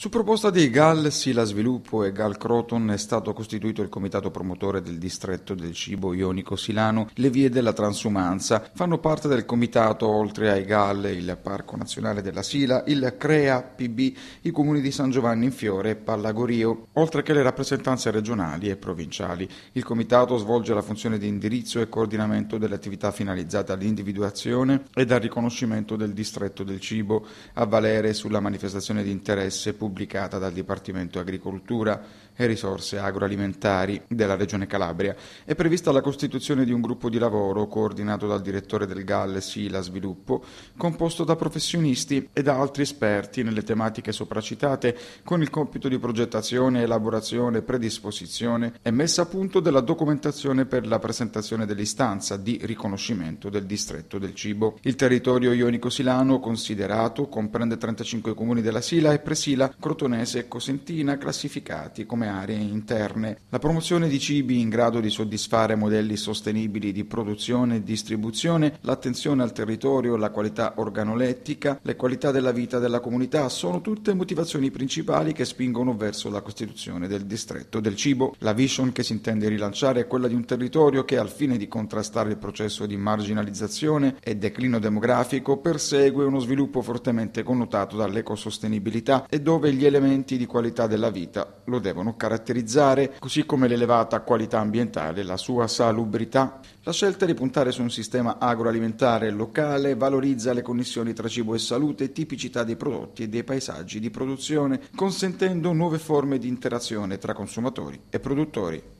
Su proposta dei GAL Sila Sviluppo e GAL Croton è stato costituito il comitato promotore del distretto del cibo ionico silano Le vie della transumanza. Fanno parte del comitato, oltre ai GAL, il Parco Nazionale della Sila, il CREA PB, i comuni di San Giovanni in Fiore e Pallagorio, oltre che le rappresentanze regionali e provinciali. Il comitato svolge la funzione di indirizzo e coordinamento delle attività finalizzate all'individuazione ed al riconoscimento del distretto del cibo, a valere sulla manifestazione di interesse pubblico pubblicata dal Dipartimento Agricoltura e Risorse Agroalimentari della Regione Calabria. È prevista la costituzione di un gruppo di lavoro coordinato dal direttore del GAL Sila Sviluppo, composto da professionisti e da altri esperti nelle tematiche sopracitate, con il compito di progettazione, elaborazione, predisposizione e messa a punto della documentazione per la presentazione dell'istanza di riconoscimento del distretto del cibo. Il territorio ionico silano, considerato, comprende 35 comuni della Sila e presila Crotonese e Cosentina classificati come aree interne. La promozione di cibi in grado di soddisfare modelli sostenibili di produzione e distribuzione, l'attenzione al territorio, la qualità organolettica, le qualità della vita della comunità sono tutte motivazioni principali che spingono verso la costituzione del distretto del cibo. La vision che si intende rilanciare è quella di un territorio che al fine di contrastare il processo di marginalizzazione e declino demografico persegue uno sviluppo fortemente connotato dall'ecosostenibilità e dove e gli elementi di qualità della vita lo devono caratterizzare, così come l'elevata qualità ambientale, la sua salubrità. La scelta di puntare su un sistema agroalimentare locale valorizza le connessioni tra cibo e salute, tipicità dei prodotti e dei paesaggi di produzione, consentendo nuove forme di interazione tra consumatori e produttori.